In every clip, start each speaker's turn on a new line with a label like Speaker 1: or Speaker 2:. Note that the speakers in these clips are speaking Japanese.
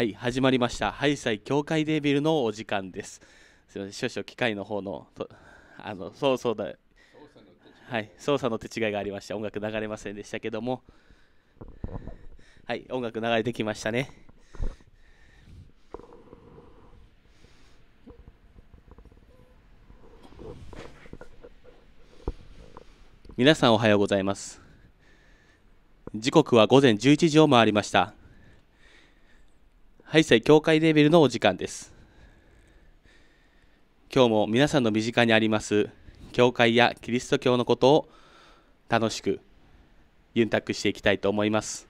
Speaker 1: はい始まりましたハイサイ協会デビルのお時間ですすみません少々機械の方のあのそうそうだはい操作の手違いがありました音楽流れませんでしたけどもはい音楽流れてきましたね皆さんおはようございます時刻は午前11時を回りましたはい教会レベルのお時間です今日も皆さんの身近にあります教会やキリスト教のことを楽しくゆんたくしていきたいと思います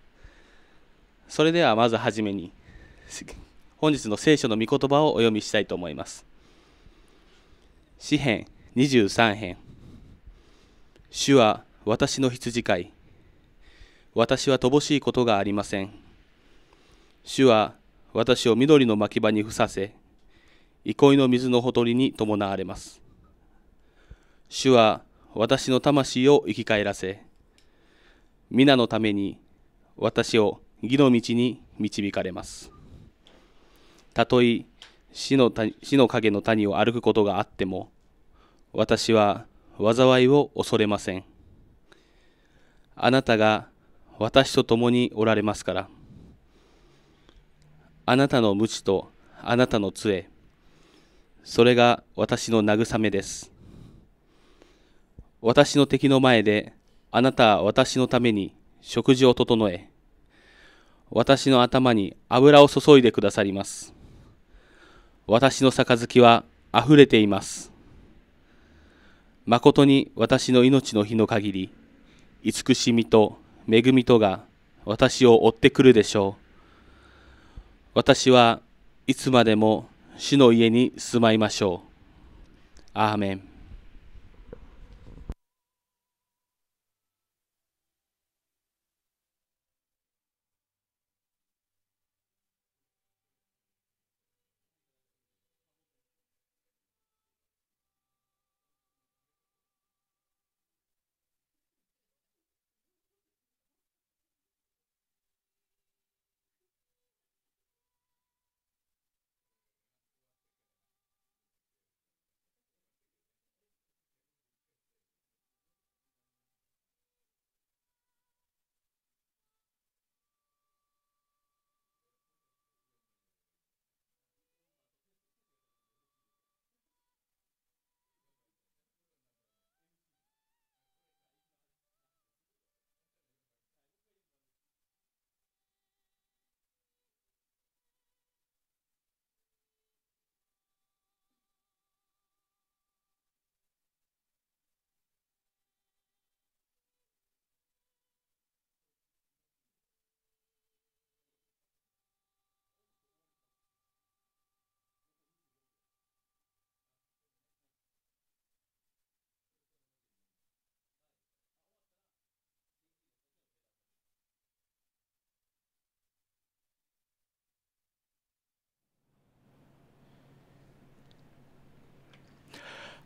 Speaker 1: それではまずはじめに本日の聖書の御言葉をお読みしたいと思います詩編23編主は私の羊飼い私は乏しいことがありません主は私を緑の牧場にふさせ、憩いの水のほとりに伴われます。主は私の魂を生き返らせ、皆のために私を義の道に導かれます。たとえ死の死の影の谷を歩くことがあっても、私は災いを恐れません。あなたが私と共におられますから。あなたの無知とあなたの杖、それが私の慰めです。私の敵の前で、あなたは私のために食事を整え、私の頭に油を注いでくださります。私の杯は溢れています。誠に私の命の日の限り、慈しみと恵みとが私を追ってくるでしょう。私はいつまでも主の家に住まいましょう。アーメン。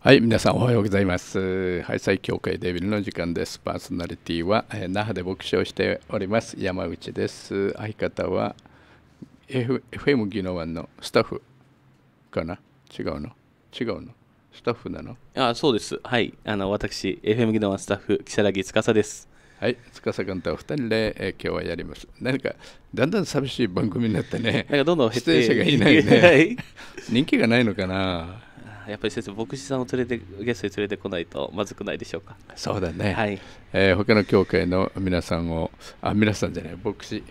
Speaker 2: はい、皆さんおはようございます。ハイサイ協会デビルの時間です。パーソナリティは、えー、那覇で牧師をしております山内です。相方は、F、FM 技能湾のスタッフかな違うの違うのスタッフなの
Speaker 1: あそうです。はい、あの私、FM 技能湾スタッフ、木更木司です。はい、司君と2人
Speaker 2: で、えー、今日はやります。何かだんだん寂しい番組になってね、なんかどんどん減って出演者がいないね、人気がないのかな。やっぱり先生牧師さんを連れてゲストに連れてこないとまずくないでしょうかそうだね、はいえー、他の教会の皆さんをあ皆さんじゃない牧師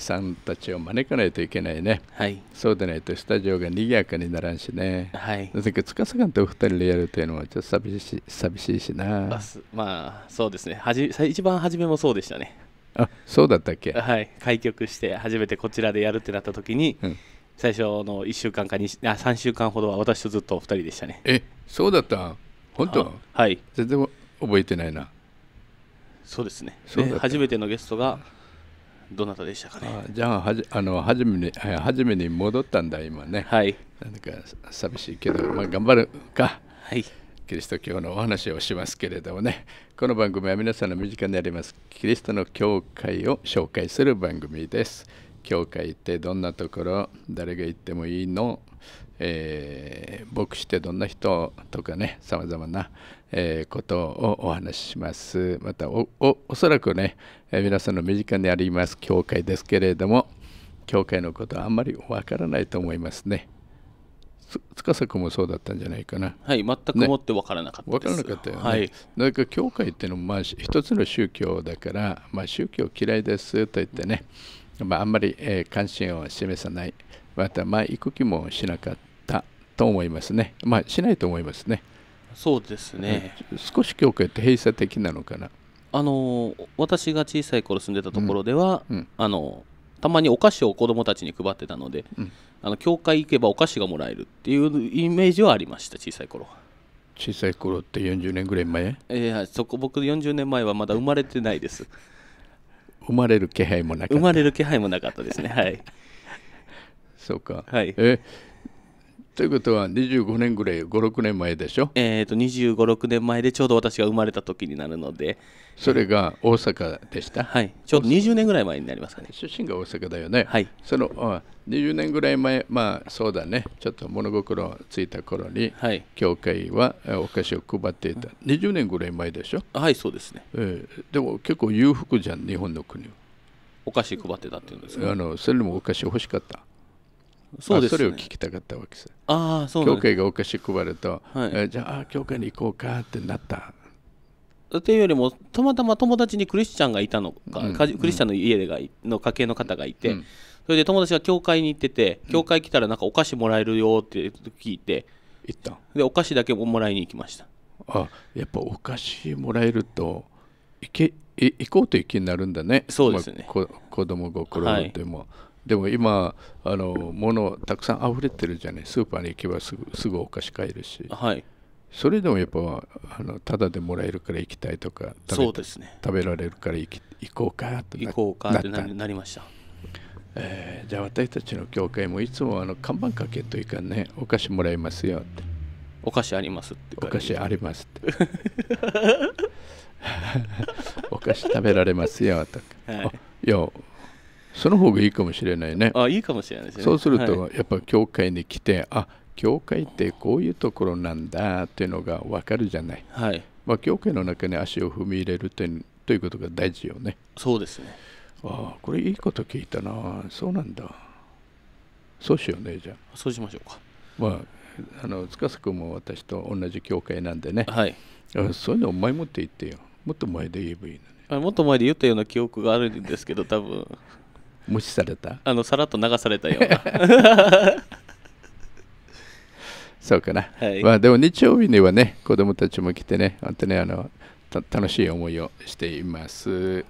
Speaker 2: さんたちを招かないといけないね、はい、そうでないとスタジオが賑やかにならんしね、はい、なぜかかさんとお二人でやるというのはちょっと寂しい寂しいしな
Speaker 1: まあそうですねはじ一番初めもそうでしたね
Speaker 2: あそうだったっけ
Speaker 1: はい開局して初めてこちらでやるってなった時に、うん最初の1週間かあ3週間ほどは私とずっとお二人でしたねえそうだった本当
Speaker 2: はい全然覚えてないな
Speaker 1: そうですねで初めてのゲスト
Speaker 2: がどなたでしたかねじゃあはじあの初めに初めに戻ったんだ今ねはいなんか寂しいけど、まあ、頑張るかはいキリスト教のお話をしますけれどもねこの番組は皆さんの身近にありますキリストの教会を紹介する番組です。教会ってどんなところ誰が行ってもいいの、えー、牧師ってどんな人とかねさまざまな、えー、ことをお話ししますまたおそらくね、えー、皆さんの身近にあります教会ですけれども教会のことはあんまりわからないと思いますね。司君もそうだったんじゃないかな。はい、全く思って分からなかったです。ね、分からなかったよね。はい、だから教会っていうのも、まあ、一つの宗教だから、まあ、宗教嫌いですと言ってね、うんまあ、あんまり、え関心を示さないまた、まあ、行く気もしなかったと思いますねまあしないと思いますね
Speaker 1: そうですね、
Speaker 2: うん、少し教会って閉鎖的なのかな
Speaker 1: あの私が小さい頃住んでたところでは、うんうん、あのたまにお菓子を子どもたちに配ってたので、うん、あの教会行けばお菓子がもらえるっていうイメージはありました小さい頃小さい頃って
Speaker 2: 40年ぐらい前
Speaker 1: そこ僕40年前はまだ生まれてないです
Speaker 2: 生まれる気配もなかった生まれる気配もなかったですねはいそうか、はい、えということは25年ぐらい56年前でしょえっ、ー、と256
Speaker 1: 年前でちょうど私が生まれた時になるのでそれが大阪でした、はいちょう
Speaker 2: ど20年ぐらい前になりますかね出身が大阪だよねはいそのあ20年ぐらい前まあそうだねちょっと物心ついた頃に、はい、教会はお菓子を配っていた20年ぐらい前でしょはいそうですね、えー、でも結構裕福じゃん日本の国お菓子配ってたっていうんですかあのそれもお菓子欲しかったそうです、ね、それを聞きたかったわけです。ああ、そう教会がお菓子配ると、はい、えじゃあ教会に行こうかってなった。
Speaker 1: というよりもたまたま友達にクリスチャンがいたのか、うん、クリスチャンの家でがの家系の方がいて、うん、それで友達が教会に行ってて教会来たらなんかお菓子もらえるよって聞いて行ったでお菓子だけもらいに行きました
Speaker 2: あやっぱお菓子もらえると行け行こうという気になるんだねそうですね、子供心でも、はいでも今あの物たくさん溢れてるじゃないスーパーに行けばすぐすぐお菓子買えるし、はい、それでもやっぱあのただでもらえるから行きたいとかそうです、ね、食べられるから行き行こうかと行こうかってななりました、えー、じゃあ私たちの教会もいつもあの看板かけというかねお菓子もらいますよってお菓子ありますってお菓子ありますって お菓子食べられますよとか、はい、いやその方がいいかもしれないねあいいかもしれないですねそうすると、はい、やっぱ教会に来てあ教会ってこういうところなんだっていうのが分かるじゃない、はいまあ、教会の中に足を踏み入れる点ということが大事よねそうですねああこれいいこと聞いたなそうなんだそうしようねじゃあそうしましょうかまああの司君も私と同じ教会なんでね、はい、そういうのお前持って言ってよもっと前で言えばいいのに、
Speaker 1: ね、もっと前で言ったような記憶があるんですけど多分無視されたあのさらっと流されたような
Speaker 2: そうかな、はい、まあ、でも日曜日にはね子供たちも来てね本当にあの楽しい思いをしています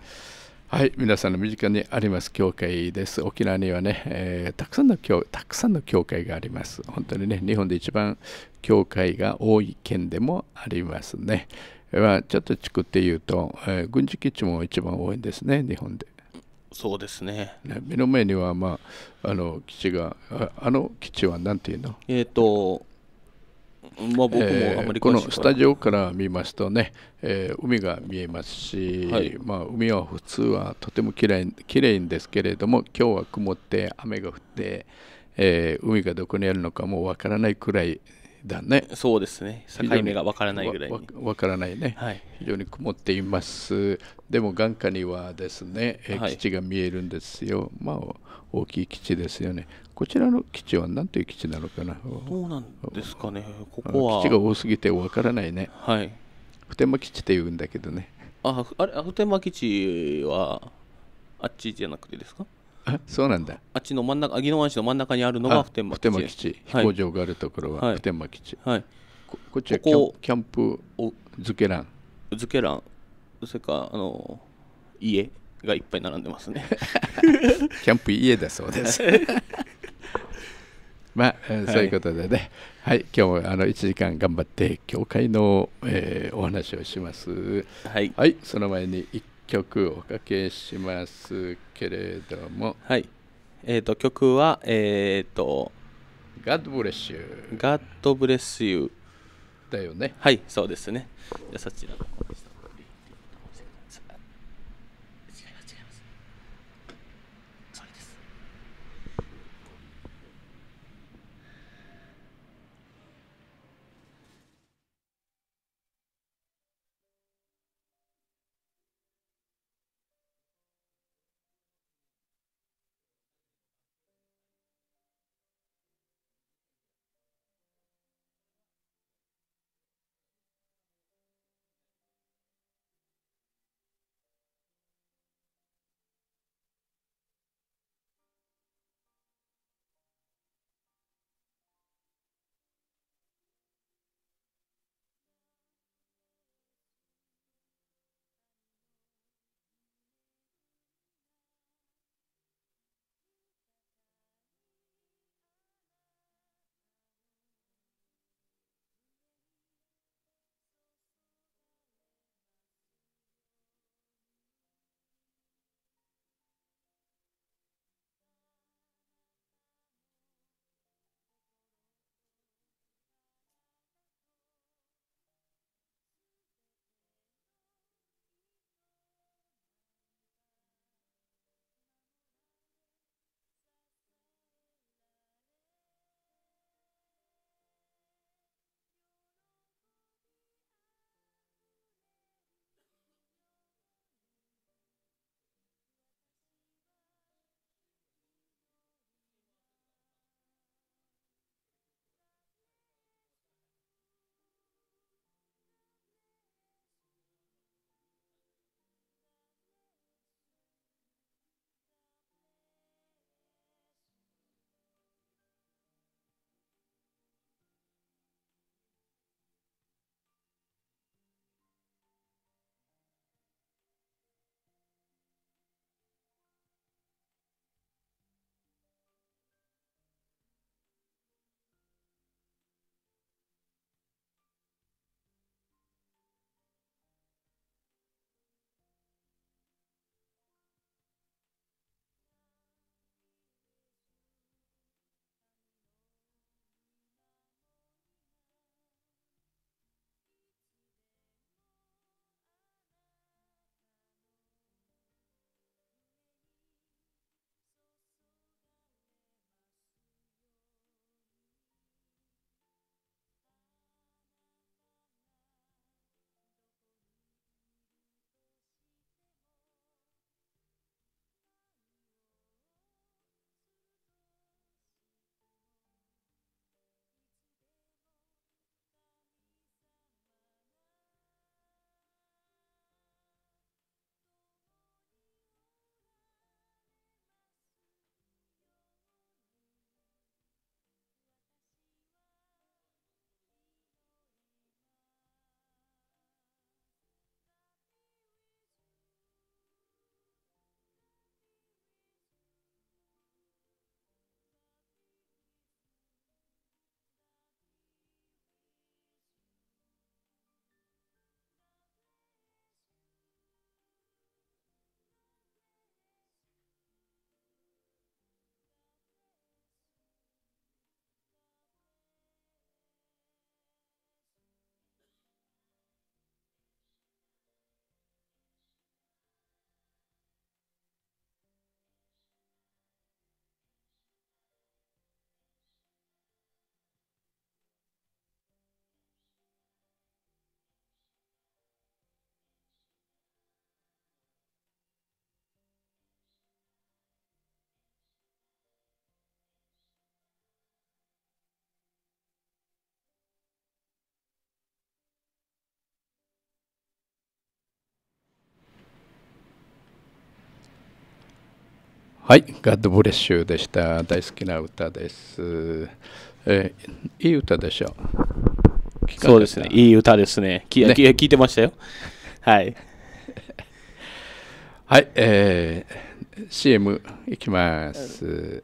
Speaker 2: はい皆さんの身近にあります教会です沖縄にはね、えー、たくさんの教たくさんの教会があります本当にね日本で一番教会が多い県でもありますね、まあ、ちょっと地区っていうと、えー、軍事基地も一番多いんですね日本で
Speaker 1: そうですね、ね、目の
Speaker 2: 前には、まあ、あの基地があの基地は何ていうのえっ、ー、とまあ、僕も、まりこのスタジオから見ますとね、えー、海が見えますし、はい、まあ、海は普通はとてもきれいきれいんですけれども今日は曇って雨が降って、えー、海がどこにあるのかもわからないくらいだねそうですね境目がわからないぐらいわからないね、はい、非常に曇っていますでも眼下にはですね、え基地が見えるんですよ、はい、まあ大きい基地ですよねこちらの基地は何という基地なのかなどうなんですかねここは基地が多すぎてわからないねはい普天間基地って言うんだけどね
Speaker 1: ああれ普天間基地はあっちじゃなくてですかそうなんだあっちの真ん中宜野湾市の真ん中にあるのが普天間基地間基地飛行場があると
Speaker 2: ころは普天間基地、はいここっちはキャンプ漬け欄漬け欄それかあの家がいっぱい
Speaker 1: 並んでますね キャ
Speaker 2: ンプ家だそうです まあ、そういうことでね、はい、はい、今日もあの1時間頑張って教会の、えー、お話をします。はい、はい、その前に1曲をおかけしますけれどもはいえっ、ー、と曲はえっ、ー、と God bless
Speaker 1: you God bless you だよねはいそうですね
Speaker 2: じゃそちらはい、ガッドブレッシュでした。大好きな歌です。えー、いい歌でしょう。そうですね、いい歌ですね。きね聞いてましたよ。はい。はい、えー、CM いきます。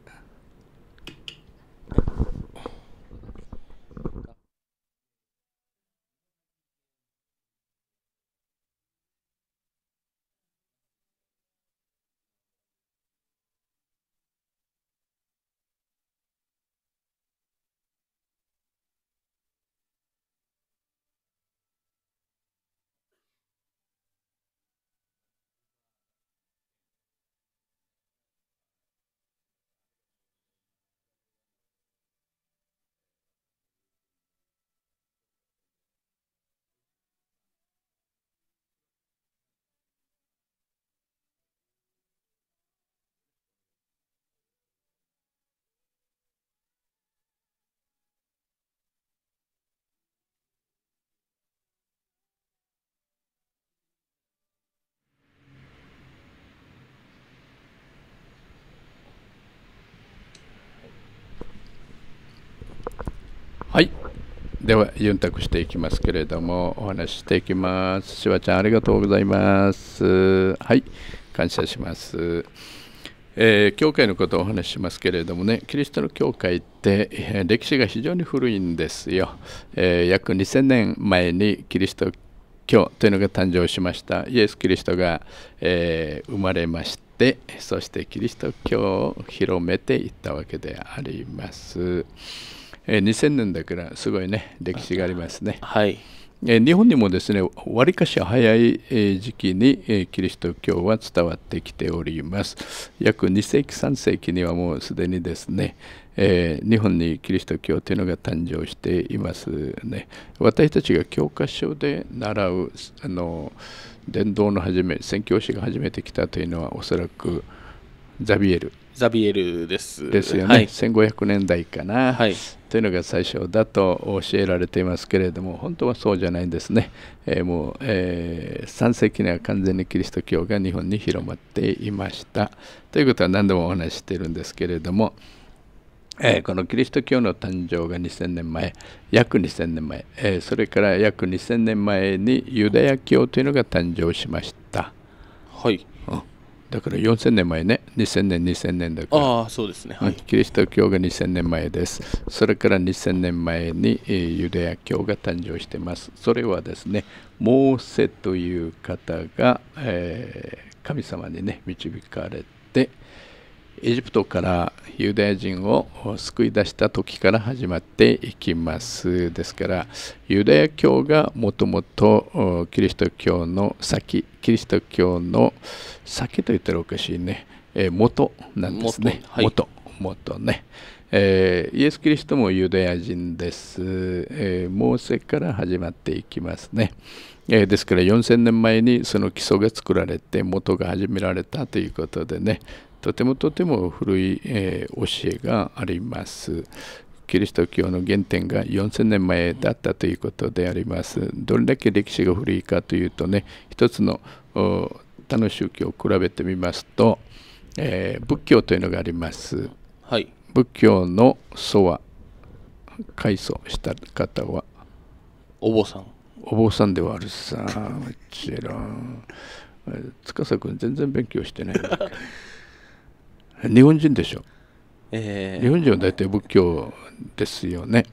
Speaker 2: では、ユンタクしていきますけれども、お話ししていきます。しわちゃん、ありがとうございます。はい、感謝します。えー、教会のことをお話ししますけれどもねキリストの教会って歴史が非常に古いんですよ、えー、約2000年前にキリスト教というのが誕生しましたイエス・キリストが、えー、生まれましてそしてキリスト教を広めていったわけであります。えー、2000年だからすごいね歴史がありますね。はいえー、日本にもですねわりかし早い、え時期に、えキリスト教は伝わってきております約2世紀3世紀にはもうすでにですね、えー、日本にキリスト教というのが誕生していますね私たちが教科書で習うあの伝道の始め宣教師が始めてきたというのはおそらくザビエル
Speaker 1: ザビエルです。ですよね、はい、
Speaker 2: 1500年代かな、はい、というのが最初だと教えられていますけれども本当はそうじゃないんですね、えー、もう、えー、3世紀には完全にキリスト教が日本に広まっていましたということは何度もお話ししているんですけれども、えー、このキリスト教の誕生が2000年前約2000年前、えー、それから約2000年前にユダヤ教というのが誕生しました。はいだから4000年前ね2000年2000年だからああそうですね、はい、キリスト教が2000年前ですそれから2000年前に、ユダヤ教が誕生してますそれはですねモーセという方が、えー、神様にね導かれてエジプトからユダヤ人を救い出した時から始まっていきますですからユダヤ教がもともとキリスト教の先キリスト教の、酒と言ったらおかしいね、えー、元なんですね元、元、はい、ね、えー、イエス・キリストもユダヤ人です、えー、モーセから始まっていきますね、えー、ですから4000年前にその基礎が作られて元が始められたということでねとてもとても古い、えー、教えがありますキリスト教の原点が4000年前だったということでありますどれだけ歴史が古いかというとね一つの他の宗教を比べてみますと、えー、仏教というのがあります、はい、仏教の祖は開祖した方はお坊さんお坊さんではあるさもちろん司君全然勉強してない 日本人でしょ、えー、日本人は大体仏教ですよね、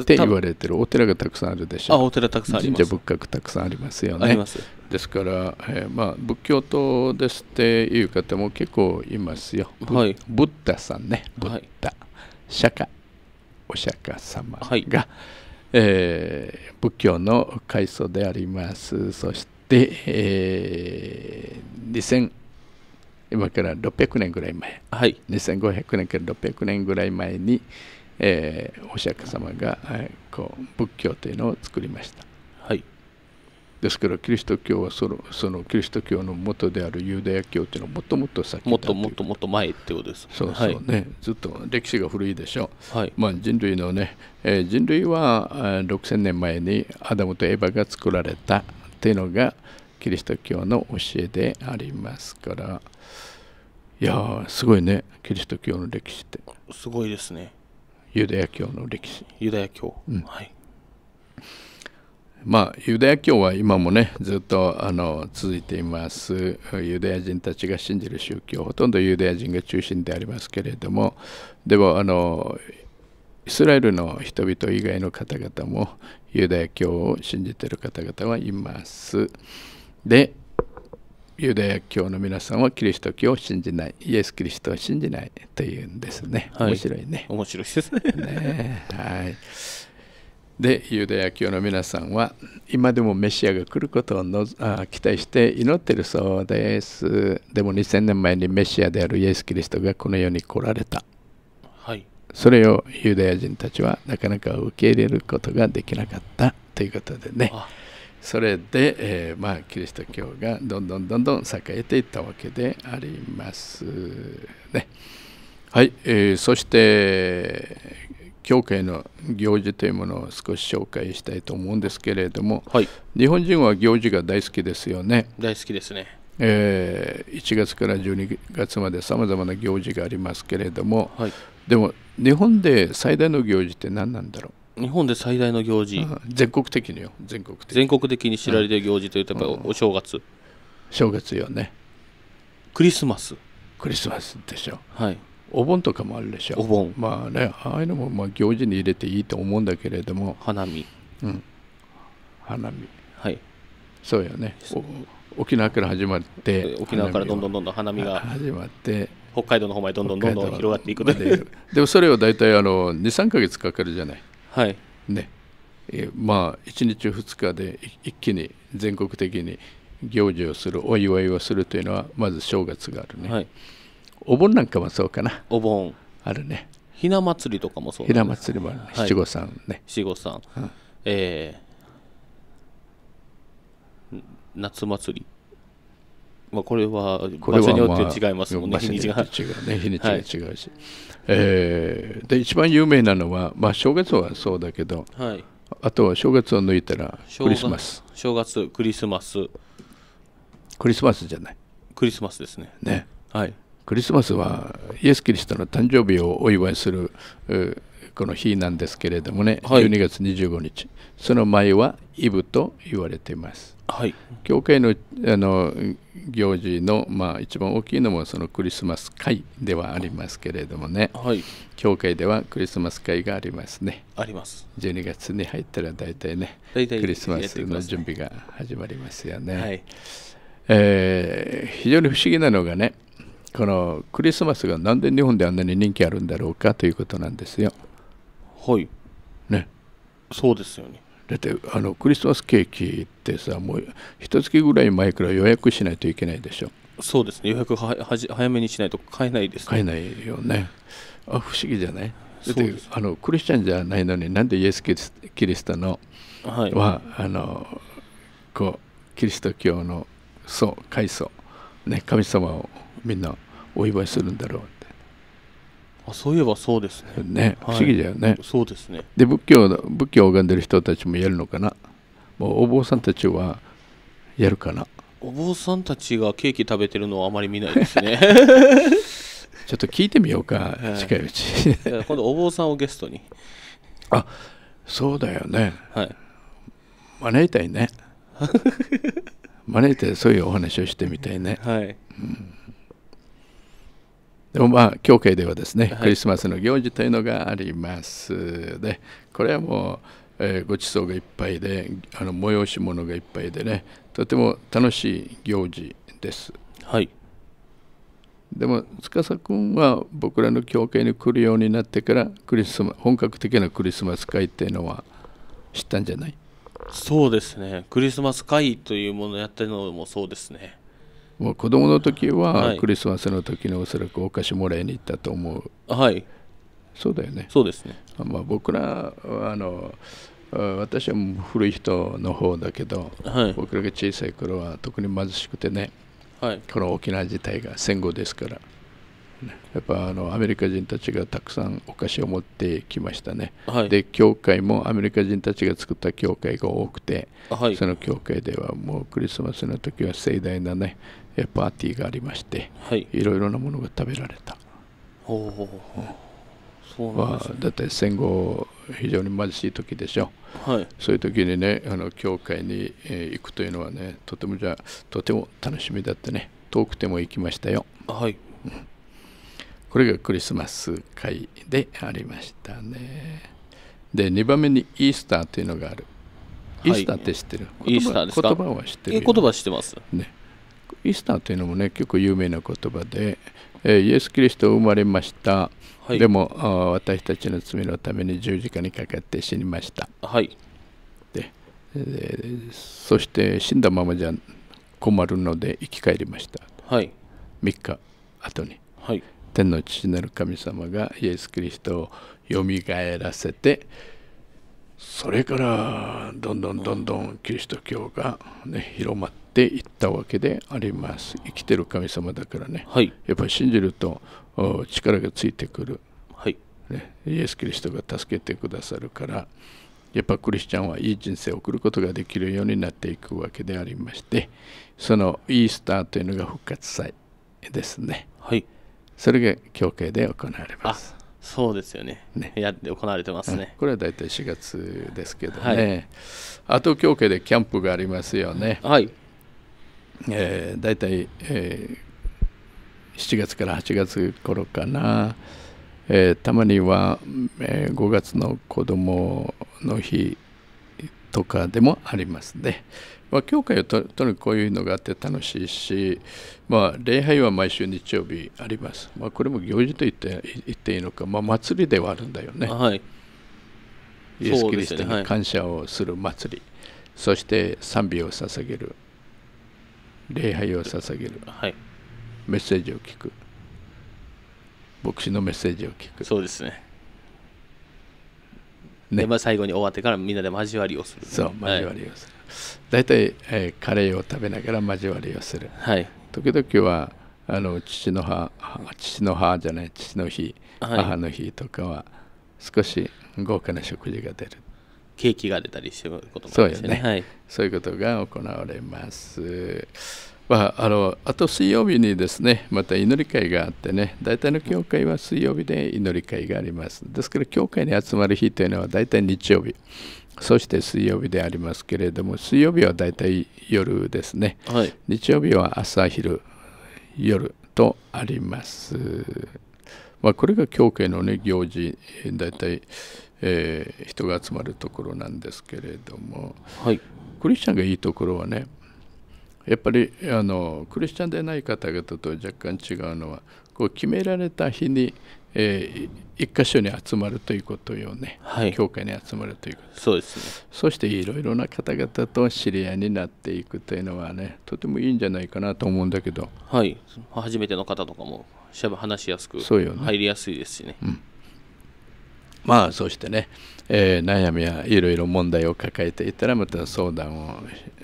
Speaker 2: って言われてるお寺がたくさんあるでしょうあお寺たくさんあります神社仏閣たくさんありますよねありますですから、えー、まあ仏教徒ですっていう方も結構いますよ、はい、ブッダさんねブッダ、はい、釈迦お釈迦様が、はい、えー、仏教の階層でありますそして、えー、2000今から600年ぐらい前、はい、2500年から600年ぐらい前に、えー、お釈迦様が、はい、こう仏教というのを作りました。はい、ですからキリスト教はそのそのキリスト教の元であるユダヤ教というのはもっともっと先もっともっともっと前ってことです、ね、そうそうね、はい、ずっと歴史が古いでしょう、はいまあ、人類のね、えー、人類は6000年前にアダムとエヴァが作られたというのがキリスト教の教えでありますからいやすごいねキリスト教の歴史ってすごいですねユダヤ教の歴史ユダヤ教、うん、はいまあユダヤ教は今もねずっとあの続いていますユダヤ人たちが信じる宗教ほとんどユダヤ人が中心でありますけれどもでもあのイスラエルの人々以外の方々もユダヤ教を信じている方々はいます。でユダヤ教の皆さんはキリスト教を信じないイエス・キリストを信じないというんですね、はい、面白いね面白いですねねはいでユダヤ教の皆さんは今でもメシアが来ることをのあ期待して祈ってるそうですでも2000年前にメシアであるイエス・キリストがこの世に来られた、はい、それをユダヤ人たちはなかなか受け入れることができなかったということでねあそれで、えー、まあ、キリスト教がどんどんどんどん栄えていったわけでありますね。はい、えー、そして教会の行事というものを少し紹介したいと思うんですけれども、はい、日本人は行事が大好きですよね。大好きですね。えー、1月から12月までさまざまな行事がありますけれども、はい、でも日本で最大の行事って何なんだろう日本で最大の行事、うん、全国的によ
Speaker 1: 全国的全国的に知られてる行事というとやっぱお正月、うん、
Speaker 2: 正月よねクリスマスクリスマスでしょはいお盆とかもあるでしょお盆まあねああいうのもまあ行事に入れていいと思うんだけれども花見うん花見はいそうよね沖縄から始まって沖縄からどんどんどんどん花見が始まっ
Speaker 1: て北海道の方までどんどんどんどん広がっていくので
Speaker 2: でもそれは大体あの23か月かかるじゃないはいねえまあ1日2日で一気に全国的に行事をするお祝いをするというのはまず正月があるね、はい、お盆なんかもそうかなお盆あるねひな祭りとかもそうひな祭りもあるね、はい、七五三ね
Speaker 1: 七五三、うん、えー、夏祭りまあ、これは場所によって違いますもんね、日にちが違うね、日にちが違うし、
Speaker 2: えー、で一番有名なのは、まあ、正月はそうだけど、はい、あとは正月を抜いたらクリスマ
Speaker 1: ス正月クリスマス
Speaker 2: クリスマスじゃないクリスマスですねね、はい、クリスマスはイエス・キリストの誕生日をお祝いするこの日なんですけれどもね、はい、12月25日その前はイブと言われています、はい、教会のあの行事の、まあ、一番大きいのもそのクリスマス会ではありますけれどもね、はい、教会ではクリスマス会がありますねあります12月に入ったら大体ね大体クリスマスの準備が始まりますよね、ね、はいえー、非常に不思議なのがねこのクリスマスがなんで日本であんなに人気あるんだろうかということなんですよ。はいねそうですよねだってあのクリスマスケーキってさもう一月ぐらい前から予約しないといけないでしょ
Speaker 1: そうですね予約ははじ早めに
Speaker 2: しないと買えないです、ね、買えないよねあ不思議じゃないだって、あのクリスチャンじゃないのになんでイエス・キリストのはい、はあのこうキリスト教の層開祖、ね、神様をみんなお祝いするんだろう
Speaker 1: あそういえばそうですねね不思議だよね、はい、そうですね
Speaker 2: で仏教仏教を拝んでる人たちもやるのかなもうお坊さんたちはやるかな
Speaker 1: お坊さんたちがケーキ食べてるのはあまり見ないですね
Speaker 2: ちょっと聞いてみようか、はい、近いうち
Speaker 1: 今度お坊さんをゲストに
Speaker 2: あそうだよねはい招いたいね招いてそういうお話をしてみたいねはい、うんでもまあ教会ではですね、はい、クリスマスの行事というのがありますでこれはもう、えー、ごちそうがいっぱいであの催し物がいっぱいでねとても楽しい行事です。はいでも司君は僕らの教会に来るようになってからクリスマ本格的なクリスマス会っていうのは知ったんじゃない
Speaker 1: そうですねクリスマス会というものをやってるのもそうですねもう子供の時はクリ
Speaker 2: スマスの時におそらくお菓子もらいに行ったと思うはいそうだよねそうですねまあ僕らあの私は古い人の方だけど、はい、僕らが小さい頃は特に貧しくてね、はい、この沖縄自体が戦後ですからやっぱあのアメリカ人たちがたくさんお菓子を持ってきましたね、はい、で教会もアメリカ人たちが作った教会が多くて、はい、その教会ではもうクリスマスの時は盛大なねパーティーがありまして、はい、いろいろなものが食べられた。おうそうなんね、だって戦後非常に貧しい時でしょ、はい、そういう時にねあの教会に、え行くというのはねとてもじゃとても楽しみだってね遠くても行きましたよ、はい、これがクリスマス会でありましたねで2番目にイースターというのがあるイースターって知ってる、言葉は知ってる、ね、言葉知ってます、ね、イースターというのもね結構有名な言葉で、えイエス・キリスト生まれました、はい、でも私たちの罪のために十字架にかかって死にました、はい、でそして死んだままじゃ困るので生き返りました、はい、3日後に、はい、天の父なる神様がイエス・キリストをよみがえらせてそれからどんどんどんどんキリスト教が、ね、広まってって言ったわけであります生きてる神様だからね、はい、やっぱり信じると力がついてくる、はいね、イエス・キリストが助けてくださるからやっぱクリスチャンはいい人生を送ることができるようになっていくわけでありましてそのイースターというのが復活祭ですね、はい、それが教会で行われますそうですよね。ねや行われてますね、うん。これは大体4月ですけどね。はい、あと教会でキャンプがありますよね。はい。えー、大体、えー、7月から8月頃かな、えー、たまには、えー、5月の子どもの日とかでもありますね。まあ、教会はととにかくこういうのがあって楽しいし、まあ、礼拝は毎週日曜日あります。まあ、これも行事と言って言っていいのか、まあ、祭りではあるんだよね。はい、イエス・キリストに感謝をする祭り、そねはい、そして賛美を捧げる礼拝を捧げる、はい、メッセージを聞く牧師のメッセージを聞くそうですね
Speaker 1: ねで、まあ、最後に終わってからみんなで交わりをする、そう交わりをす
Speaker 2: る、大体、はい、えー、カレーを食べながら交わりをする、はい、時々はあの父の母父の母じゃない父の日、はい、母の日とかは少し豪華な食事が出る景気が出たりしてることもあますね。そうね、はい、そういうことが行われます。まあ、あのあと水曜日にですねまた祈り会があってね大体の教会は水曜日で祈り会がありますですから教会に集まる日というのは大体日曜日そして水曜日でありますけれども水曜日は大体夜ですね、はい、日曜日は朝昼夜とあります、まあ、これが教会のね行事大体えー、人が集まるところなんですけれども、はい、クリスチャンがいいところはねやっぱりあのクリスチャンでない方々と若干違うのはこう決められた日に、えー、一箇所に集まるということよね、はい、教会に集まるということそうです、ね、そしていろいろな方々と知り合いになっていくというのはねとてもいいんじゃないかなと思うんだけどは
Speaker 1: い初めての方とかも話しやすく、ね、入りやすいですしね。う
Speaker 2: んまあそうしてね、えー、悩みやいろいろ問題を抱えていたらまた相談を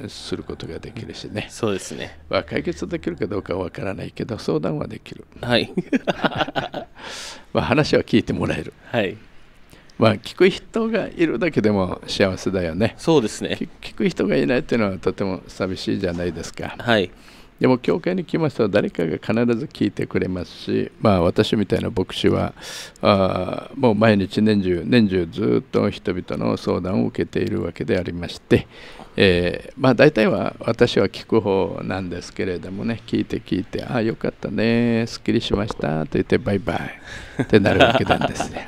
Speaker 2: することができるしねそうですね、まあ、解決できるかどうかは分からないけど相談はできるはい まあ話は聞いてもらえるはいまあ聞く人がいるだけでも幸せだよねそうですね聞く人がいないっていうのはとても寂しいじゃないですかはいでも教会に来ますと誰かが必ず聞いてくれますし、まあ、私みたいな牧師はあもう毎日年中年中ずっと人々の相談を受けているわけでありまして、えー、まあ、大体は私は聞く方なんですけれどもね聞いて聞いて「ああよかったねすっきりしました」と言って「バイバイ」ってなるわけなんですね。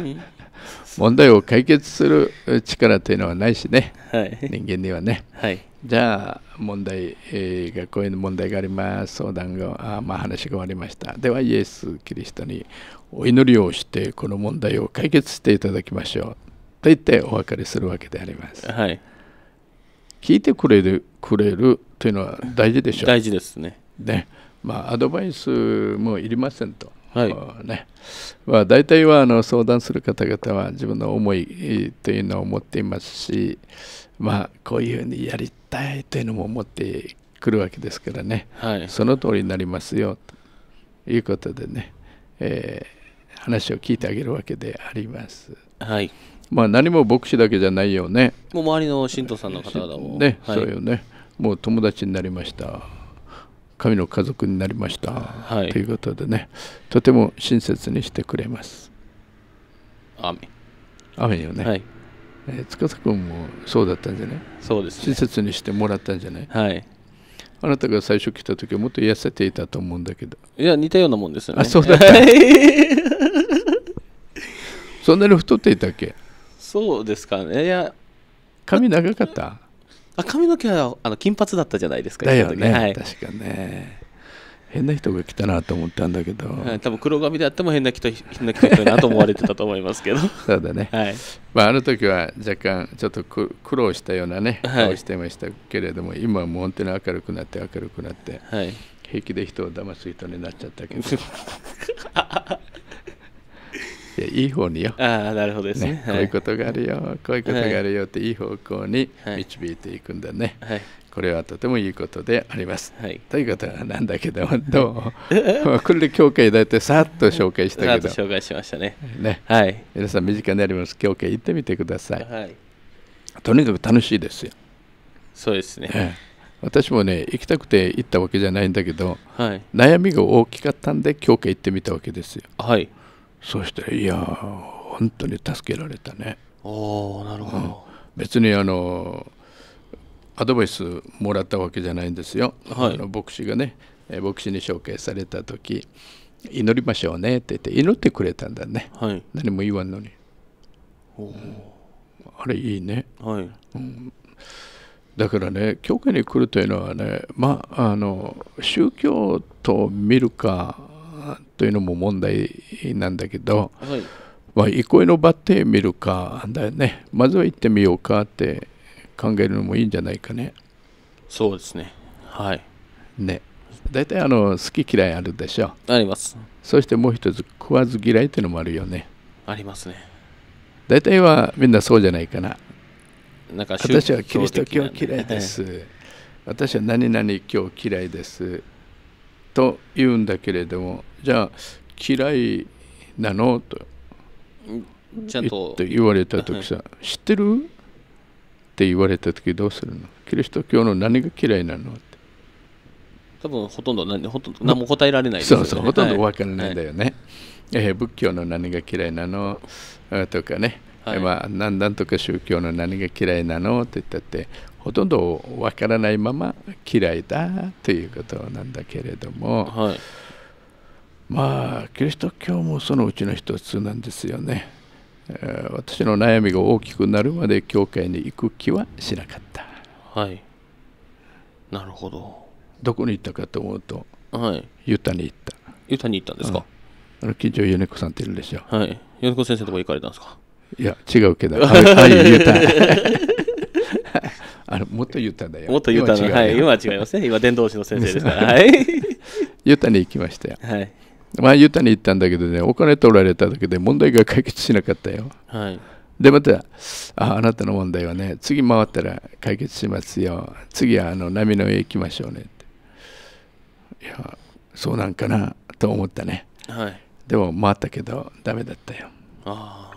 Speaker 2: 問題を解決する力というのはないしね、はい、人間にはね。はい、じゃあ問題、えー、こうい問題があります相談があ、まあ、話が終わりましたではイエス・キリストにお祈りをしてこの問題を解決していただきましょうと言ってお別れするわけであります、はい、聞いてくれるくれるというのは大事でしょう大事ですねね、まあ、アドバイスもいりませんとはいねまあ、大体はあの相談する方々は自分の思いというのを持っていますし、まあこういうふうにやりたいというのも思ってくるわけですからね、はい、その通りになりますよということでね、えー、話を聞いてあげるわけであります。はいまあ、何も牧師だけじゃないよね。もう周りの信徒さんの方々も。ね、はい、そうよね。もう友達になりました。神の家族になりました、はい、ということでねとても親切にしてくれます。雨。メよね、はい、えー、司君もそうだったんじゃないそうです、ね、施設にしてもらったんじゃないはいあなたが最初来た時はもっと痩せていたと思うんだけどいや似たようなもんですよねあそうだった そんなに太っていたっけ
Speaker 1: そうですかねいや
Speaker 2: 髪長かった
Speaker 1: あ髪の毛はあの金髪だったじゃないですかだよね、はい、
Speaker 2: 確かね変な人が来たなと思ったんだけど、はい、多分黒髪であっても変な人変な人だなと思われてたと思いますけど そうだね、はいまあ、あの時は若干ちょっと苦労したようなね顔してましたけれども、はい、今はもう本当に明るくなって明るくなって、はい、平気で人を騙す人になっちゃったけど いい方によああ、なるほどですね、ね、こういうことがあるよ、こういうことがあるよっていい方向に導いていくんだね、はい、これはとてもいいことであります、はい、ということなんだけど どうこれで教会だってさっと紹介したけど紹介しましたねね、はい、皆さん身近にあります教会行ってみてください、はい、とにかく楽しいですよそうですね、ね私もね行きたくて行ったわけじゃないんだけど、はい、悩みが大きかったんで教会行ってみたわけですよ。はい、そしていや本当に助けられたねおなるほど、うん、別にあのアドバイスもらったわけじゃないんですよ、はい、あの牧師がね牧師に紹介された時祈りましょうねって言って祈ってくれたんだね、はい、何も言わんのに、うん、あれいいね、はいうん、だからね教会に来るというのはねまああの宗教と見るかというのも問題なんだけど、はいまあ、憩いの場って見るかだよねまずは行ってみようかって考えるのもいいんじゃないかねそうですねはいね大体あの好き嫌いあるでしょありますそしてもう一つ食わず嫌いっていうのもあるよねありますね大体はみんなそうじゃないかななんか私はキリスト教嫌いです私は何々教嫌いですと言うんだけれどもじゃあ嫌いなのとちゃんと言われた時さ 知ってるって言われた時どうするのキリスト教の何が嫌いなのって
Speaker 1: 多分ほとんど何ほとんど何も答えられないですよね、そうそうほとんど分からないんだよね、は
Speaker 2: い、えー、仏教の何が嫌いなのとかね、はい、まあ、何なんとか宗教の何が嫌いなのって言ったってほとんど分からないまま嫌いだということなんだけれども、はいまあキリスト教もそのうちの一つなんですよね、えー、私の悩みが大きくなるまで教会に行く気はしなかったはいなるほどどこに行ったかと思うと、はい、ユタに行ったユタに行ったんですか、うん、あの近所ユネコさんっているでしょはい
Speaker 1: ユネコ先生とこ行かれたんですか
Speaker 2: いや違うけど ああいユタ あれとユタだよ。もっとユタの、はい、今は違いますね。今、伝道師の先生ですから。はい。ユタに行きましたよ。はい。前ユタに行ったんだけどねお金取られただけで問題が解決しなかったよ、はい、でまたああなたの問題はね次回ったら解決しますよ次はあの波の上行きましょうねっていやそうなんかなと思ったね、はい、でも回ったけどダメだったよあ、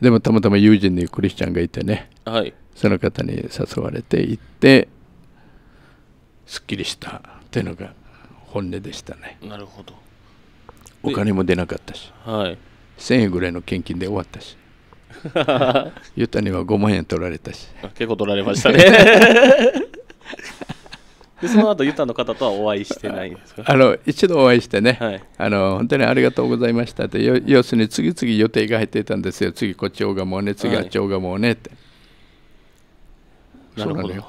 Speaker 2: でもたまたま友人にクリスチャンがいてね、はい、その方に誘われて行ってすっきりしたっていうのが本音でしたねなるほどお金も出なかったし、はい、1000円ぐらいの献金で終わったし ユタには5万円取られたし結構取られましたね
Speaker 1: でその後ユタの方とはお会いしてないんですかあの
Speaker 2: 一度お会いしてね、はい、あの本当にありがとうございましたって要するに次々予定が入っていたんですよ次こっちオーガね次あっちオーガねって、はい、そうなのよ、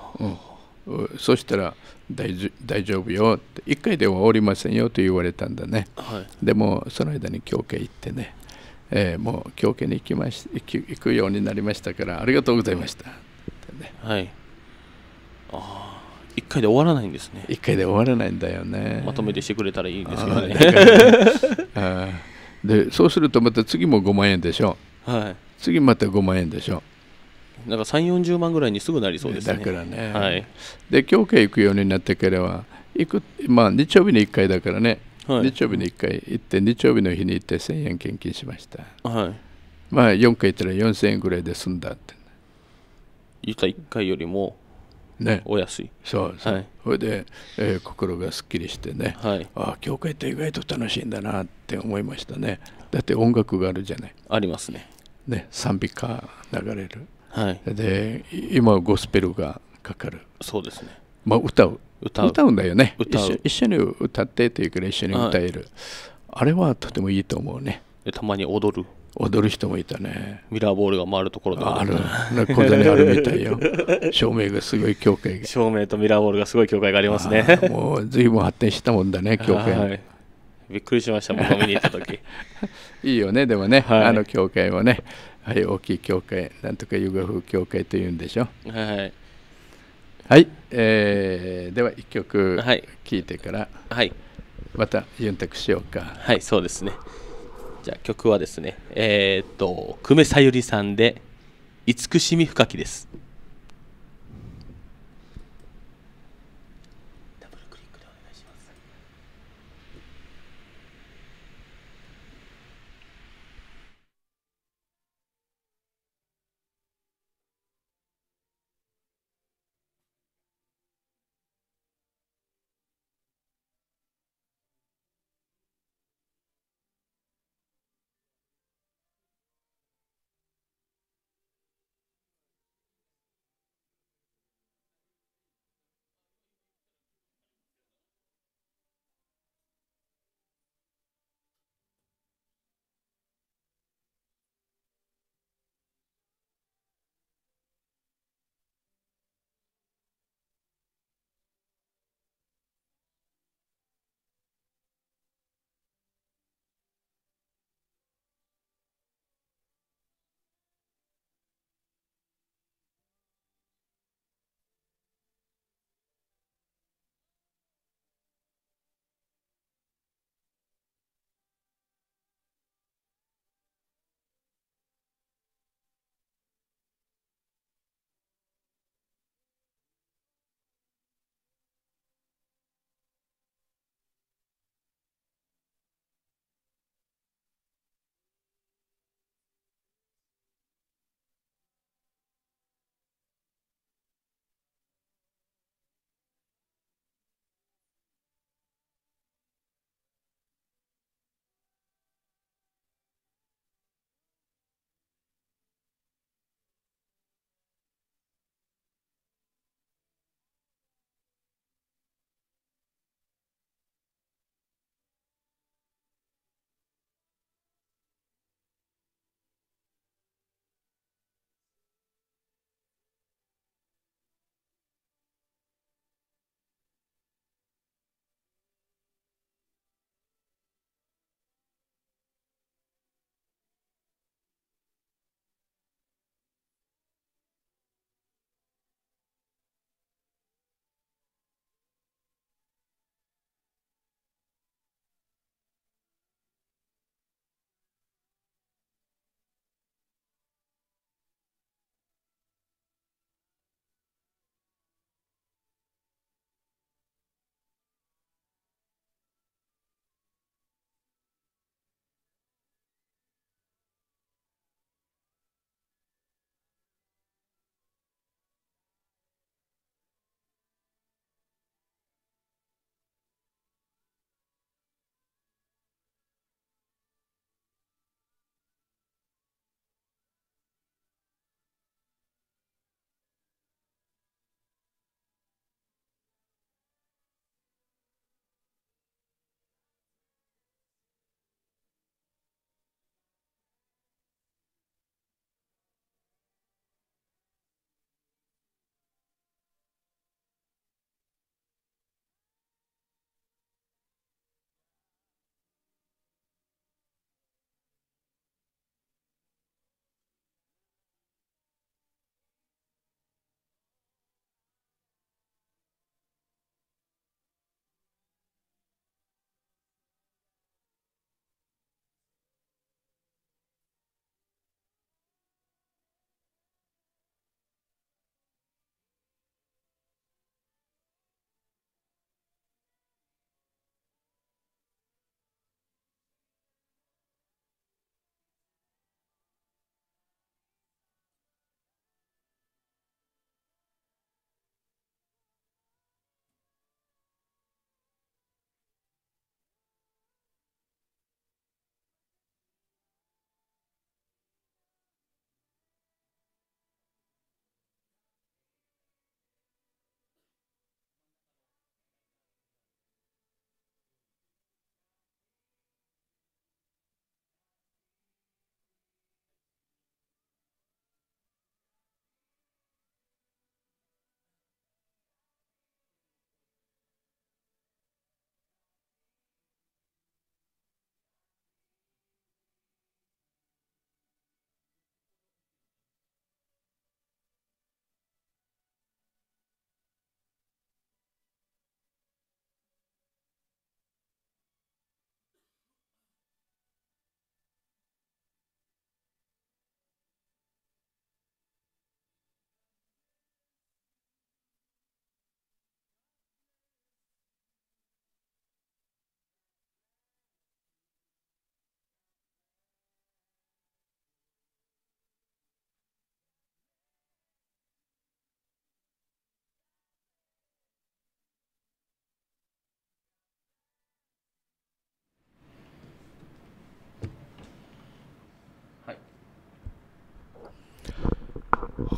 Speaker 2: うん、そしたら大大丈夫よ一1回ではおりませんよと言われたんだね、はい、でもその間に教会行ってね、えー、もう教会に行きまし行くようになりましたからありがとうございましたっねはいああ1回で終わらないんですね一回で終わらないんだよねまとめてしてくれたらいいんですけどねあ、ね、でそうするとまた次も5万円でしょ、はい、次また5万円でしょ
Speaker 1: なんか3 4 0万ぐらいにすぐなりそうですね。だからね、はい、
Speaker 2: で教会行くようになってからは行く、まあ、日曜日に1回だからね、はい、日曜日に1回行って日曜日の日に行って1000円献金しました。はい、まあ4回行ったら4000円ぐらいで済んだって。言った1回よりもね、お安いそうそう、はい、それで、えー、心がすっきりしてね、はい、ああ教会って意外と楽しいんだなって思いましたねだって音楽があるじゃないありますねね賛美歌流れるはい、で今ゴスペルがかかるそうですね、まあ、歌う歌う歌うんだよね歌う一緒に歌ってっていうから一緒に歌える、はい、あれはとてもいいと思うねたまに踊る踊る人もいたねミラーボールが回るところあるここにあるみたいよ 照明がすごい教会が照明とミラーボールがすごい教会がありますねもう随分発展したもんだね教会、はい、びっくりしました僕見に行った時 いいよねでもね、はい、あの教会はねはい、大きい教会なんとか湯河風教会というんでしょはいはい、えー、では1曲聴いてから、はい、またゆんたくしようかはいそうですねじゃあ曲はですね
Speaker 1: えー、っと久米さゆりさんで「慈しみ深き」です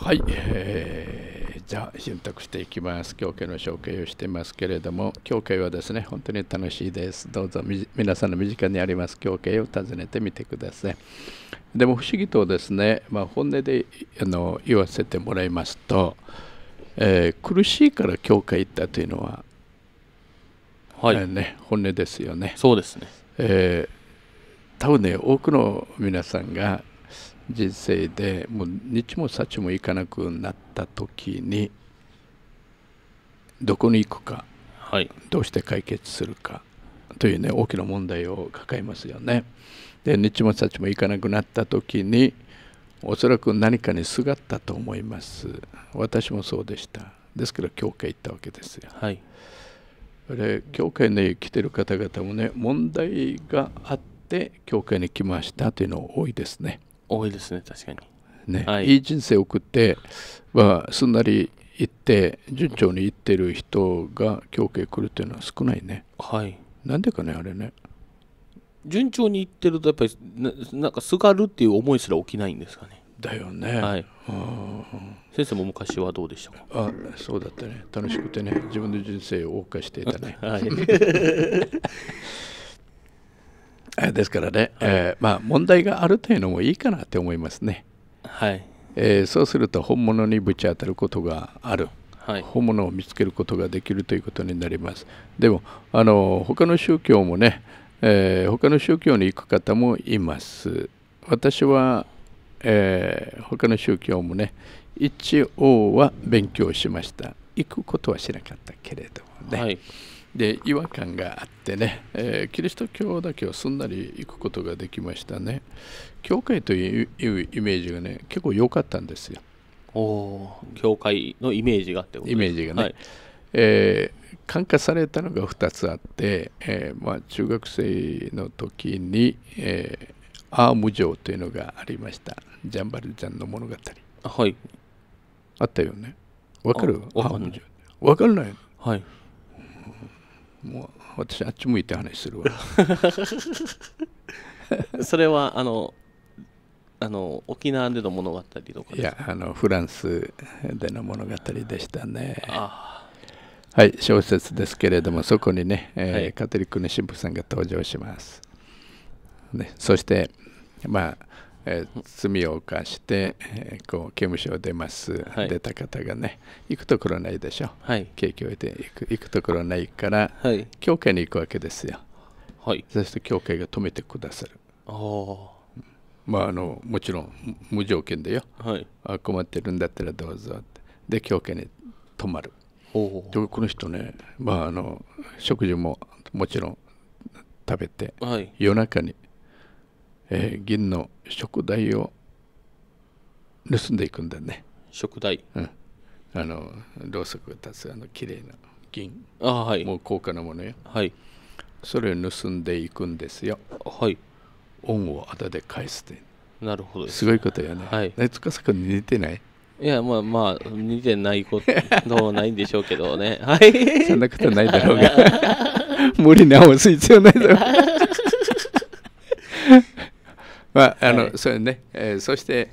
Speaker 2: はい、えー、じゃあ選択していきます教会の紹介をしてますけれども教会はですね本当に楽しいですどうぞ皆さんの身近にあります教会を訪ねてみてくださいでも不思議とですね、まあ、本音であの言わせてもらいますと、えー、苦しいから教会行ったというのは、はい、えー、ね、本音ですよねそうですね、えー、多分ね多くの皆さんが人生でもう日も幸も行かなくなった時にどこに行くか、はい、どうして解決するかというね大きな問題を抱えますよね。で日も幸も行かなくなった時におそらく何かにすがったと思います私もそうでしたですから教会行ったわけですよ。はい、で教会に来てる方々もね問題があって教会に来ましたというの多いですね。多いですね確かにね、はい、いい人生を送って、まあ、すんなりいって順調にいってる人が教慶来るっていうのは少ないねはいなんでかねあれ
Speaker 1: ね順調にいってるとやっぱりなんかすがるっていう思い
Speaker 2: すら起きないんですかねだよね、はい、先生も昔はどうでしたかあそうだったね楽しくてね自分の人生を謳歌していたね、はいですからね、はい、えー、まあ、問題があるというのもいいかなって思いますね。はいえー、そうすると本物にぶち当たることがある、はい、本物を見つけることができるということになります。でもあの他の宗教もね、えー、他の宗教に行く方もいます。私は、えー、他の宗教もね一応は勉強しました。行くことはしなかったけれどもね。はいで違和感があってね、えー、キリスト教だけをすんなり行くことができましたね教会というイメージがね結構良かったんですよお教会のイメージがってことイメージがね、はい、えー、感化されたのが2つあって、えー、まあ、中学生の時に、えアーム城というのがありましたジャンバルジャンの物語はいあったよねわかるわかんなわかないはいもう私あっち向いて話するわ
Speaker 1: それはあの
Speaker 2: あの沖縄での物語とかいやあのフランスでの物語でしたねはい小説ですけれどもそこにね、えーはい、カトリックの神父さんが登場します、ね、そしてまあえー、罪を犯して、えー、こう刑務所を出ます、はい、出た方がね行くところないでしょ、はい、刑気を得て行く行くところないから、はい、教会に行くわけですよ、はい、そして教会が止めてくださる
Speaker 1: あ
Speaker 2: まああのもちろん無条件でよ、はい、あ困ってるんだったらどうぞってで教会に泊まるおでこの人ね、まあ、あの食事ももちろん食べて、はい、夜中にえー、銀の食材を盗んでいくんだね食材、うん、あのろうそくが立つあの綺麗な銀あ、はい、もう高価なものよ、はい、それを盗んでいくんですよはい恩をあだで返すってなるほどす、ね,、ごいことやね、はい、ねつかさか似てないいやまあまあ似てないこ
Speaker 1: とはないんでしょうけどねはいそんなことないだろうが 無理な直す必要ないだろう
Speaker 2: まああの、はい、それね、えー、そして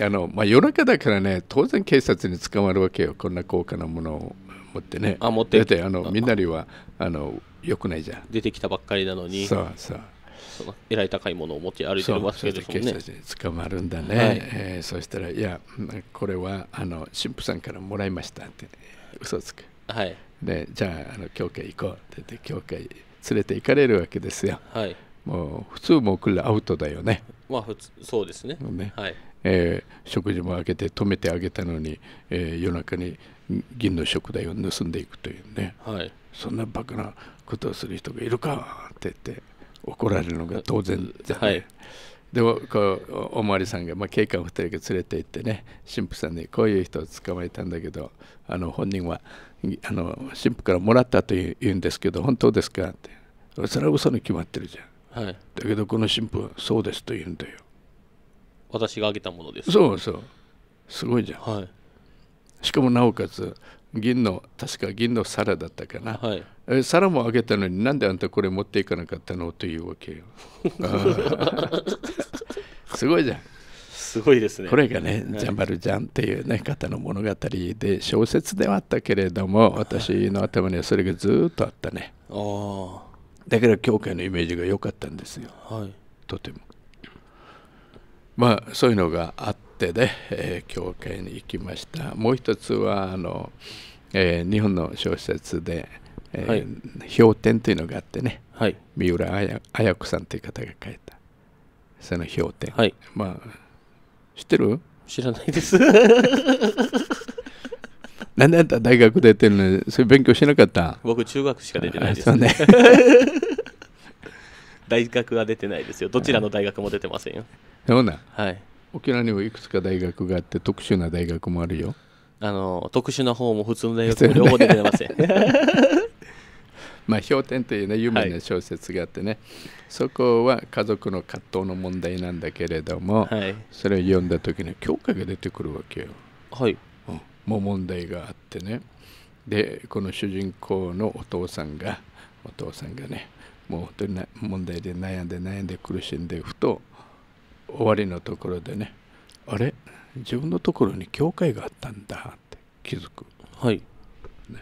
Speaker 2: あの、まあ、夜中だからね当然警察に捕まるわけよこんな高価なものを持ってねあ持ってだってあのみんなにはあのよくないじゃん出てきたば
Speaker 1: っかりなのにそうそうそえらい高いものを持って歩いてますけども、ね、警察に捕まるんだね、はい、えー、
Speaker 2: そしたら「いやこれはあの神父さんからもらいました」って嘘つく、はい、でじゃああの教会行こうって言って教会連れて行かれるわけですよ、はい、もう普通もうこれアウトだよねまあ普通そうですねね、はいえー、食事もあげて止めてあげたのに、えー、夜中に銀の食材を盗んでいくというね、はい、そんなバカなことをする人がいるかって言って怒られるのが当然で,、ね、はい、でもこうお巡りさんが、まあ、警官2人が連れて行ってね神父さんにこういう人を捕まえたんだけどあの本人はあの神父からもらったと言うんですけど本当ですかってそれは嘘に決まってるじゃんはい、だけどこの神父はそうですと言うんだよ
Speaker 1: 私があげたものですそうそ
Speaker 2: うすごいじゃん、はい、しかもなおかつ銀の確か銀の皿だったかな、はい、え皿もあげたのになんであんたこれ持っていかなかったのというわけよすごいじゃんすごいですねこれがね、ジャンバルジャンっていうね方の物語で小説ではあったけれども私の頭にはそれがずっとあったねああだから教会のイメージが良かったんですよ、はい、とてもまあそういうのがあってね、えー、教会に行きましたもう一つはあの、えー、日本の小説で、えー、はい、氷点というのがあってね、はい、三浦綾子さんという方が書いたその氷点、はい、まあ知ってる
Speaker 1: 知らないです
Speaker 2: なんであんた大学出てるのにそれ勉強しなかった僕中学しか出てないですね
Speaker 1: 大学は出てないですよどちらの大学も出てませんよ
Speaker 2: そうなはい沖縄にもいくつか大学があって特殊な大学もあるよあの特殊な方も普通の大学も両方出てません まあ、氷点というね有名な小説があってね、はい、そこは家族の葛藤の問題なんだけれども、はい、それを読んだ時に教科が出てくるわけよ。はいも問題があってねでこの主人公のお父さんがお父さんがねもう本当に問題で悩んで悩んで苦しんでふと終わりのところでねあれ自分のところに教会があったんだって気づく、はいね、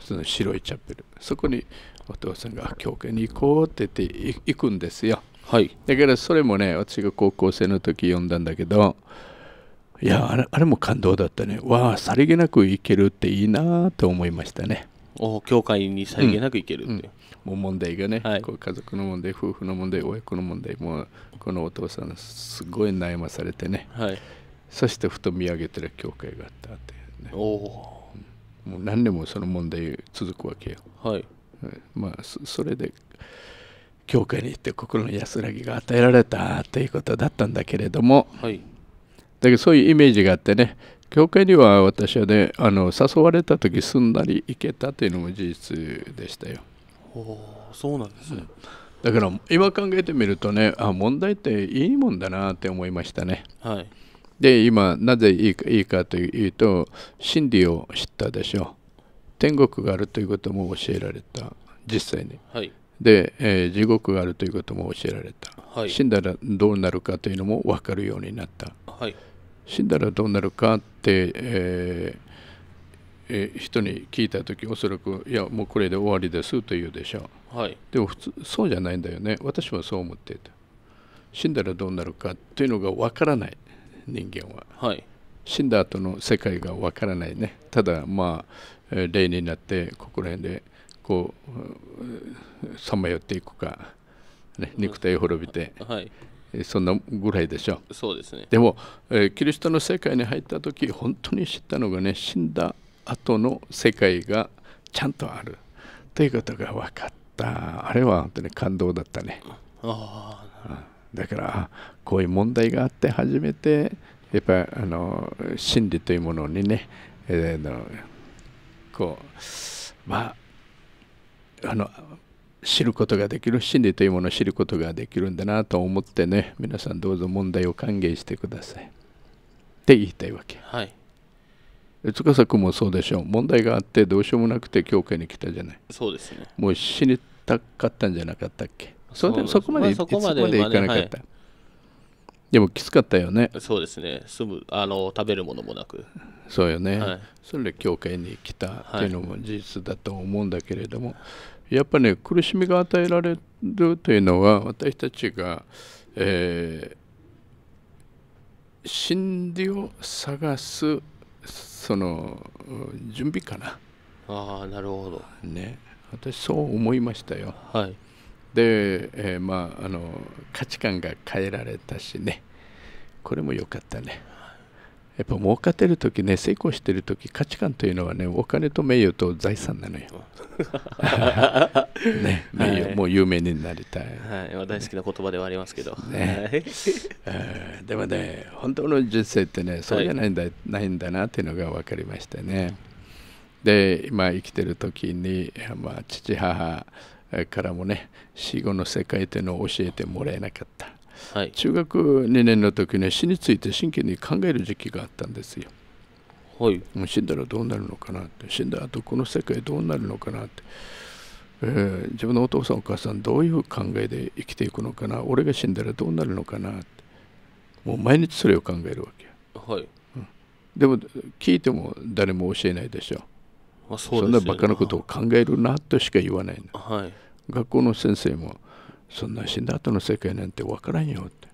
Speaker 2: その白いチャペルそこにお父さんが教会に行こうって言って行くんですよ、はい、だからそれもね私が高校生の時読んだんだけどいやあれあれも感動だったねわあさりげなくいけるっていいなと思いましたねお教会にさりげなくいけるって、うんうん、もう問題がね、はい、こう家族の問題夫婦の問題親子の問題もうこのお父さんすごい悩まされてね、はい、そしてふと見上げたら教会があったっていうねお、もう何年もその問題続くわけよはいまあそれで教会に行って心の安らぎが与えられたということだったんだけれども、はい、だけどそういうイメージがあってね教会には私はねあの誘われた時すんなり行けたというのも事実でしたよ。おそうなんですね、うん、だから今考えてみるとねあ問題っていいもんだなって思いましたね。はい、で今なぜいいかいいかというと真理を知ったでしょう天国があるということも教えられた実際に。はいで、えー、地獄があるということも教えられた、はい、死んだらどうなるかというのも分かるようになった、はい、死んだらどうなるかって、えーえー、人に聞いた時おそらく「いやもうこれで終わりです」と言うでしょう、はい、でも普通そうじゃないんだよね私はそう思っていた死んだらどうなるかっていうのがわからない人間は、はい、死んだ後の世界がわからないねただまあ例になってここら辺でこうさまよっていくか、ね、肉体滅びて、はい、そんなぐらいでしょうそうですねでも、えキリストの世界に入った時本当に知ったのがね死んだ後の世界がちゃんとあるということが分かったあれは本当に感動だったねああだからこういう問題があって初めてやっぱりあの真理というものにね、えー、のこうまああの知ることができる真理というものを知ることができるんだなと思ってね皆さんどうぞ問題を歓迎してくださいって言いたいわけはい塚さ君もそうでしょう問題があってどうしようもなくて教会に来たじゃないそうですねもう死にたかったんじゃなかったっけそれでそこまで,、そこまでいかなかった、でもきつかったよね
Speaker 1: そうですね住むあの食べるものもなくそうよね、はい、
Speaker 2: それで教会に来たっていうのも事実だと思うんだけれども、はいやっぱね苦しみが与えられるというのは私たちが、えー、真理を探すその準備かな。ああなるほど。ね私そう思いましたよ。はい、で、えー、まああの価値観が変えられたしねこれも良かったね。やっぱ儲かってる時ね成功してる時価値観というのはねお金と名誉と財産なのよ。ね、名誉、はい、もう有名になりたい、
Speaker 1: はい、大好きな言葉ではありますけど、ね、でもね
Speaker 2: 本当の人生ってねそうじゃないんだ,、ないんだなっていうのが分かりましたねで今生きてる時に、まあ、父母からもね死後の世界というのを教えてもらえなかったはい、中学2年の時に死について真剣に考える時期があったんですよ。はい、もう死んだらどうなるのかなって死んだ後この世界どうなるのかなって、えー、自分のお父さんお母さんどういう考えで生きていくのかな俺が死んだらどうなるのかなってもう毎日それを考えるわけ。はいうん、でも聞いても誰も教えないでしょ。あそね、そんなバカなことを考えるなとしか言わないはい、学校の先生もそんな死んだ後の世界なんて分からんよって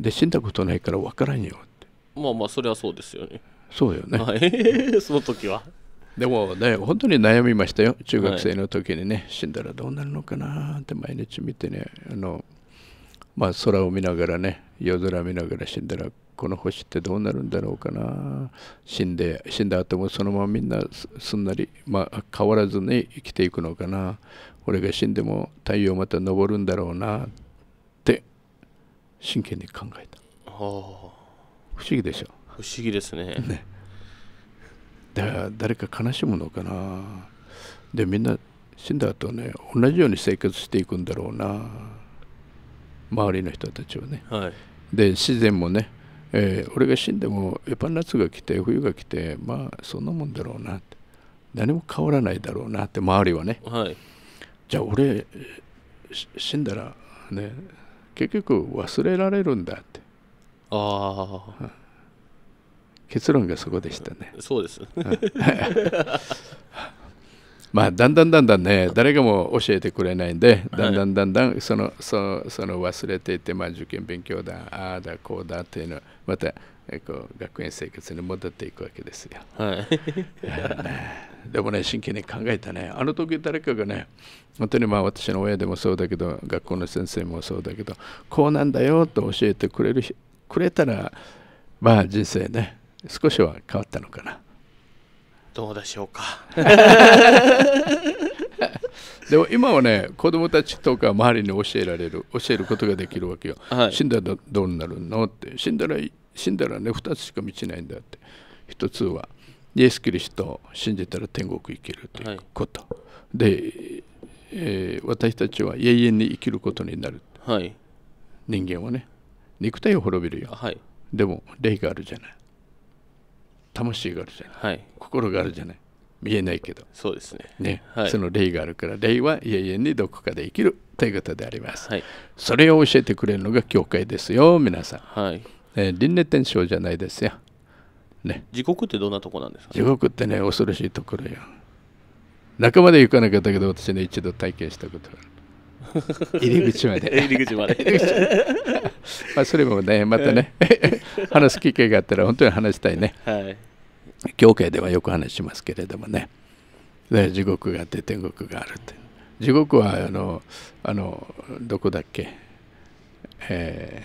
Speaker 2: で死んだことないから分からんよって
Speaker 1: まあまあそれはそうですよね
Speaker 2: そうよね、はい、
Speaker 1: その時はで
Speaker 2: もね本当に悩みましたよ中学生の時にね、はい、死んだらどうなるのかなって毎日見てねあのまあ、空を見ながらね夜空見ながら死んだらこの星ってどうなるんだろうかな死んで死んだ後もそのままみんなすんなり、まあ、変わらずに生きていくのかな俺が死んでも太陽また昇るんだろうなって真剣に考えた
Speaker 1: 不思
Speaker 2: 議でしょ不思議ですねねだ誰か悲しむのかなでみんな死んだ後ね同じように生活していくんだろうな周りの人たちはね、はい、で自然もね、えー、俺が死んでもやっぱ夏が来て冬が来てまあそんなもんだろうなって何も変わらないだろうなって周りはね、はいじゃあ俺死んだらね結局忘れられるんだって
Speaker 1: あ
Speaker 2: あ結論がそこでしたねそうです まあだんだんだんだんね誰がも教えてくれないんでだんだんだんだんそのそその忘れていて、まあ、受験勉強だああだこうだっていうのはまたこう学園生活に戻っていくわけですよ。はいでもね真剣に考えたねあの時誰かがね本当にまあ私の親でもそうだけど学校の先生もそうだけどこうなんだよと教えてくれるくれたらまあ人生ね少しは変わったのかなどうでしょうか でも今はね子供たちとか周りに教えられる教えることができるわけよ、はい、死んだらどうなるのって死んだら死んだらね2つしか道ないんだって1つはイエス・キリストを信じたら天国行けるということ、はい、で、えー、私たちは永遠に生きることになる、はい、人間はね肉体を滅びるよ、はい、でも霊があるじゃない魂があるじゃない、心があるじゃない見えないけどそうですねね、その霊があるから霊は永遠にどこかで生きるということであります、それを教えてくれるのが教会ですよ皆さん、はいえー、輪廻転生じゃないですよ
Speaker 1: ね地獄ってどんなとこなんですか、ね、地獄
Speaker 2: ってね恐ろしいところよ中まで行かなかったけど私ね一度体験したことがある 入り口まで入り口まで まあそれもねまたね話す機会があったら本当に話したいね、はい、教会ではよく話しますけれどもね地獄があって天国があるって地獄はあのあのどこだっけ、え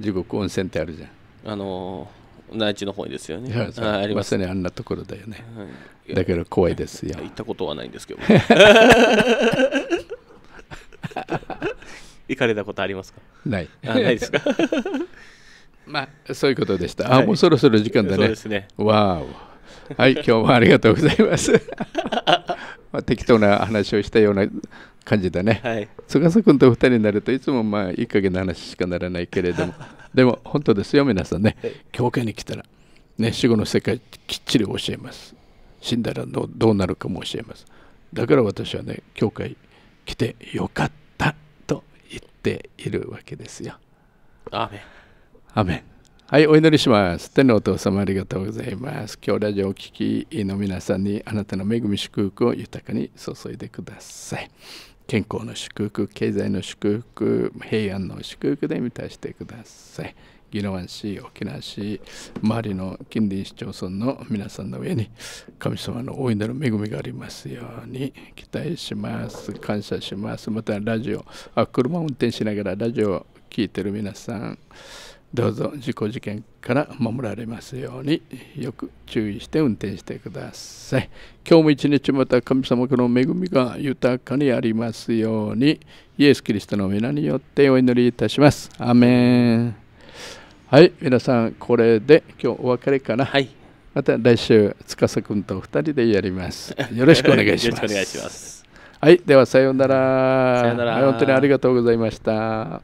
Speaker 2: ー、地獄温泉ってあるじゃん
Speaker 1: あの内地の方にですよね。はありますね、あんなところだよね。はい、だけど怖いですよ。行ったことはないんですけど。行かれたことありますかない。ないですか。まあ、そういう
Speaker 2: ことでした。あ、はい、もうそろそろ時間だね。そうですね。わお。はい、今日もありがとうございます。まあ、適当な話をしたような感じだね、はい、菅瀬君と2人になるといつもまあいい加減な話しかならないけれども でも本当ですよ皆さんね教会に来たら、ね、死後の世界きっちり教えます死んだらどどうなるかも教えますだから私はね教会来てよかったと言っているわけですよ。アメンはい、お祈りします。天のお父様ありがとうございます。今日ラジオを聴きの皆さんにあなたの恵み祝福を豊かに注いでください。健康の祝福、経済の祝福、平安の祝福で満たしてください。宜野湾市、沖縄市、周りの近隣市町村の皆さんの上に神様の大いなる恵みがありますように期待します。感謝します。またラジオ、あ車を運転しながらラジオを聴いている皆さん、どうぞ事故事件から守られますようによく注意して運転してください今日も一日また神様からの恵みが豊かにありますようにイエス・キリストの皆によってお祈りいたしますアメンはい皆さんこれで今日お別れかな、はい、また来週司君と2人でやります よろしくお願いしますお願いしますはいではさようなら本当にありがとうございました